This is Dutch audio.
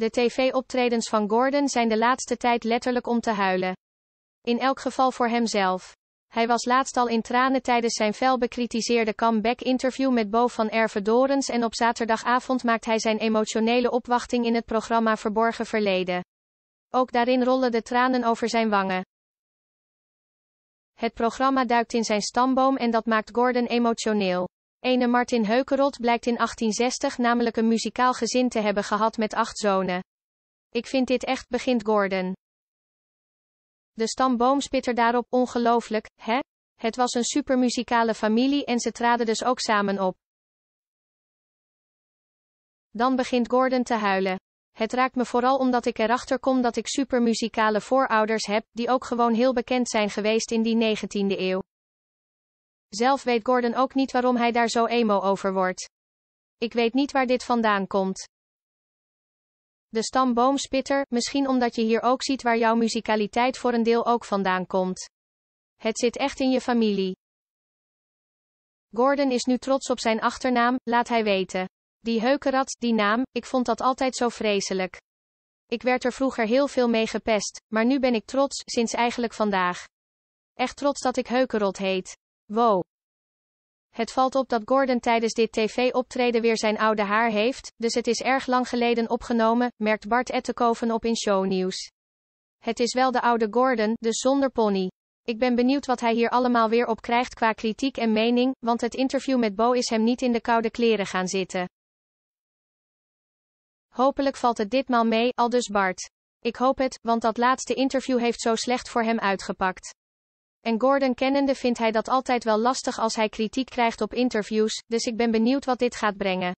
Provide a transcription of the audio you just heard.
De tv-optredens van Gordon zijn de laatste tijd letterlijk om te huilen. In elk geval voor hemzelf. Hij was laatst al in tranen tijdens zijn fel bekritiseerde comeback-interview met Bo van Erve Dorens en op zaterdagavond maakt hij zijn emotionele opwachting in het programma Verborgen Verleden. Ook daarin rollen de tranen over zijn wangen. Het programma duikt in zijn stamboom en dat maakt Gordon emotioneel. Ene Martin Heukerold blijkt in 1860 namelijk een muzikaal gezin te hebben gehad met acht zonen. Ik vind dit echt, begint Gordon. De stamboom stamboomspitter daarop, ongelooflijk, hè? Het was een supermuzikale familie en ze traden dus ook samen op. Dan begint Gordon te huilen. Het raakt me vooral omdat ik erachter kom dat ik supermuzikale voorouders heb, die ook gewoon heel bekend zijn geweest in die 19e eeuw. Zelf weet Gordon ook niet waarom hij daar zo emo over wordt. Ik weet niet waar dit vandaan komt. De stamboomspitter, misschien omdat je hier ook ziet waar jouw muzikaliteit voor een deel ook vandaan komt. Het zit echt in je familie. Gordon is nu trots op zijn achternaam, laat hij weten. Die heukerat, die naam, ik vond dat altijd zo vreselijk. Ik werd er vroeger heel veel mee gepest, maar nu ben ik trots, sinds eigenlijk vandaag. Echt trots dat ik heukerot heet. Wow. Het valt op dat Gordon tijdens dit tv-optreden weer zijn oude haar heeft, dus het is erg lang geleden opgenomen, merkt Bart Ettenkoven op in shownieuws. Het is wel de oude Gordon, dus zonder pony. Ik ben benieuwd wat hij hier allemaal weer op krijgt qua kritiek en mening, want het interview met Bo is hem niet in de koude kleren gaan zitten. Hopelijk valt het ditmaal mee, al dus Bart. Ik hoop het, want dat laatste interview heeft zo slecht voor hem uitgepakt. En Gordon kennende vindt hij dat altijd wel lastig als hij kritiek krijgt op interviews, dus ik ben benieuwd wat dit gaat brengen.